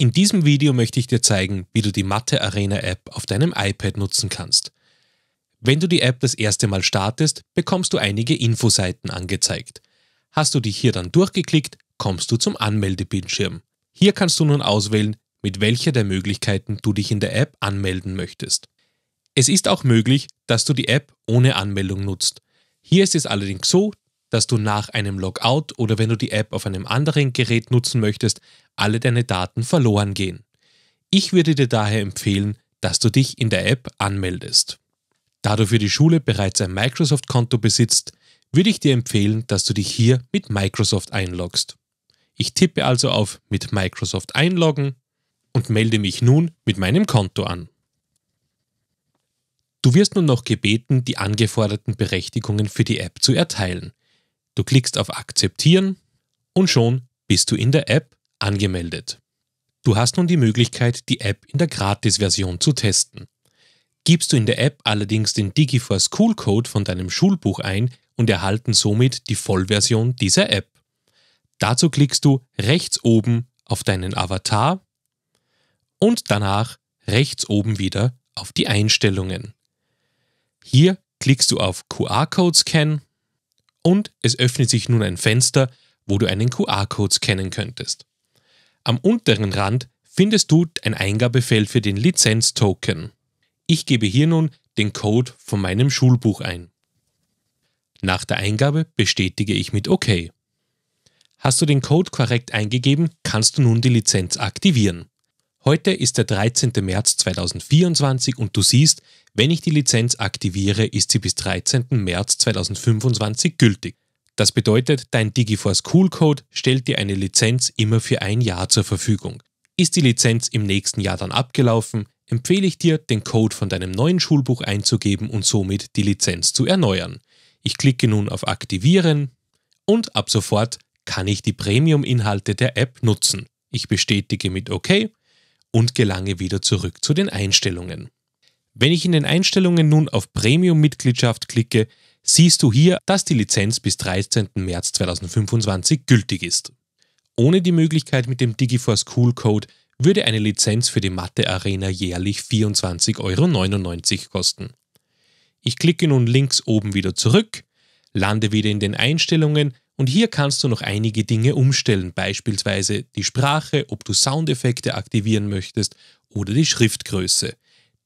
In diesem Video möchte ich dir zeigen, wie du die Mathe Arena App auf deinem iPad nutzen kannst. Wenn du die App das erste Mal startest, bekommst du einige Infoseiten angezeigt. Hast du dich hier dann durchgeklickt, kommst du zum Anmeldebildschirm. Hier kannst du nun auswählen, mit welcher der Möglichkeiten du dich in der App anmelden möchtest. Es ist auch möglich, dass du die App ohne Anmeldung nutzt. Hier ist es allerdings so, dass du nach einem Logout oder wenn du die App auf einem anderen Gerät nutzen möchtest, alle deine Daten verloren gehen. Ich würde dir daher empfehlen, dass du dich in der App anmeldest. Da du für die Schule bereits ein Microsoft-Konto besitzt, würde ich dir empfehlen, dass du dich hier mit Microsoft einloggst. Ich tippe also auf mit Microsoft einloggen und melde mich nun mit meinem Konto an. Du wirst nun noch gebeten, die angeforderten Berechtigungen für die App zu erteilen. Du klickst auf Akzeptieren und schon bist du in der App angemeldet. Du hast nun die Möglichkeit, die App in der Gratis-Version zu testen. Gibst du in der App allerdings den DigiForce Cool Code von deinem Schulbuch ein und erhalten somit die Vollversion dieser App. Dazu klickst du rechts oben auf deinen Avatar und danach rechts oben wieder auf die Einstellungen. Hier klickst du auf QR-Code Scan und es öffnet sich nun ein Fenster, wo du einen QR-Code scannen könntest. Am unteren Rand findest du ein Eingabefeld für den Lizenztoken. Ich gebe hier nun den Code von meinem Schulbuch ein. Nach der Eingabe bestätige ich mit OK. Hast du den Code korrekt eingegeben, kannst du nun die Lizenz aktivieren. Heute ist der 13. März 2024 und du siehst, wenn ich die Lizenz aktiviere, ist sie bis 13. März 2025 gültig. Das bedeutet, dein DigiForce Cool Code stellt dir eine Lizenz immer für ein Jahr zur Verfügung. Ist die Lizenz im nächsten Jahr dann abgelaufen, empfehle ich dir, den Code von deinem neuen Schulbuch einzugeben und somit die Lizenz zu erneuern. Ich klicke nun auf Aktivieren und ab sofort kann ich die Premium-Inhalte der App nutzen. Ich bestätige mit OK und gelange wieder zurück zu den Einstellungen. Wenn ich in den Einstellungen nun auf Premium-Mitgliedschaft klicke, siehst du hier, dass die Lizenz bis 13. März 2025 gültig ist. Ohne die Möglichkeit mit dem Digiforce Cool Code würde eine Lizenz für die Mathe Arena jährlich 24,99 Euro kosten. Ich klicke nun links oben wieder zurück, lande wieder in den Einstellungen und hier kannst du noch einige Dinge umstellen, beispielsweise die Sprache, ob du Soundeffekte aktivieren möchtest oder die Schriftgröße.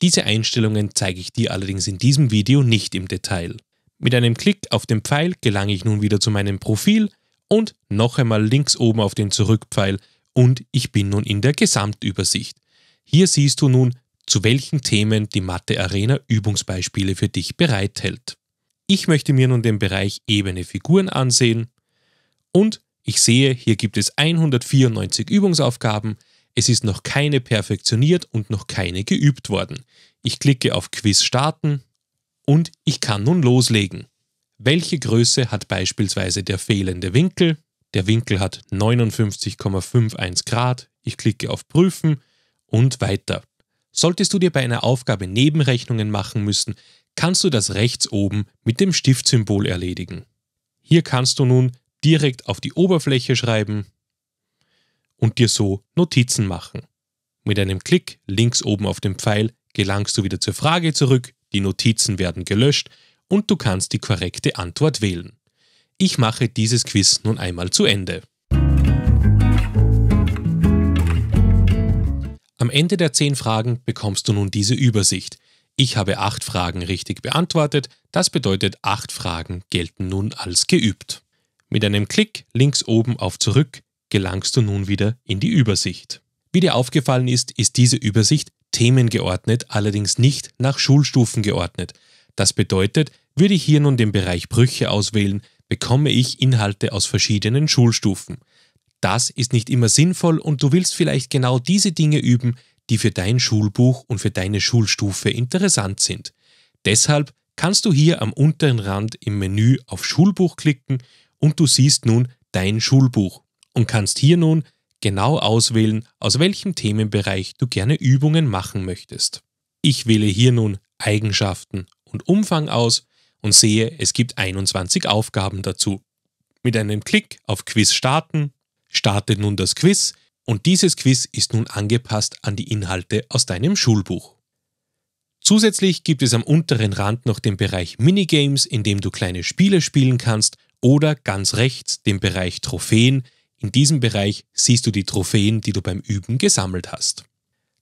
Diese Einstellungen zeige ich dir allerdings in diesem Video nicht im Detail. Mit einem Klick auf den Pfeil gelange ich nun wieder zu meinem Profil und noch einmal links oben auf den Zurückpfeil und ich bin nun in der Gesamtübersicht. Hier siehst du nun, zu welchen Themen die Mathe Arena Übungsbeispiele für dich bereithält. Ich möchte mir nun den Bereich ebene Figuren ansehen und ich sehe, hier gibt es 194 Übungsaufgaben. Es ist noch keine perfektioniert und noch keine geübt worden. Ich klicke auf Quiz starten und ich kann nun loslegen. Welche Größe hat beispielsweise der fehlende Winkel? Der Winkel hat 59,51 Grad. Ich klicke auf Prüfen und weiter. Solltest du dir bei einer Aufgabe Nebenrechnungen machen müssen, kannst du das rechts oben mit dem Stiftsymbol erledigen. Hier kannst du nun direkt auf die Oberfläche schreiben und dir so Notizen machen. Mit einem Klick links oben auf dem Pfeil gelangst du wieder zur Frage zurück, die Notizen werden gelöscht und du kannst die korrekte Antwort wählen. Ich mache dieses Quiz nun einmal zu Ende. Am Ende der 10 Fragen bekommst du nun diese Übersicht. Ich habe 8 Fragen richtig beantwortet, das bedeutet 8 Fragen gelten nun als geübt. Mit einem Klick links oben auf Zurück gelangst du nun wieder in die Übersicht. Wie dir aufgefallen ist, ist diese Übersicht themengeordnet, allerdings nicht nach Schulstufen geordnet. Das bedeutet, würde ich hier nun den Bereich Brüche auswählen, bekomme ich Inhalte aus verschiedenen Schulstufen. Das ist nicht immer sinnvoll und du willst vielleicht genau diese Dinge üben, die für dein Schulbuch und für deine Schulstufe interessant sind. Deshalb kannst du hier am unteren Rand im Menü auf Schulbuch klicken und du siehst nun dein Schulbuch und kannst hier nun genau auswählen, aus welchem Themenbereich du gerne Übungen machen möchtest. Ich wähle hier nun Eigenschaften und Umfang aus und sehe, es gibt 21 Aufgaben dazu. Mit einem Klick auf Quiz starten startet nun das Quiz und dieses Quiz ist nun angepasst an die Inhalte aus deinem Schulbuch. Zusätzlich gibt es am unteren Rand noch den Bereich Minigames, in dem du kleine Spiele spielen kannst oder ganz rechts den Bereich Trophäen. In diesem Bereich siehst du die Trophäen, die du beim Üben gesammelt hast.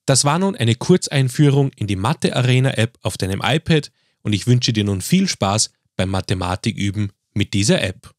Das war nun eine Kurzeinführung in die Mathe Arena App auf deinem iPad und ich wünsche dir nun viel Spaß beim Mathematiküben mit dieser App.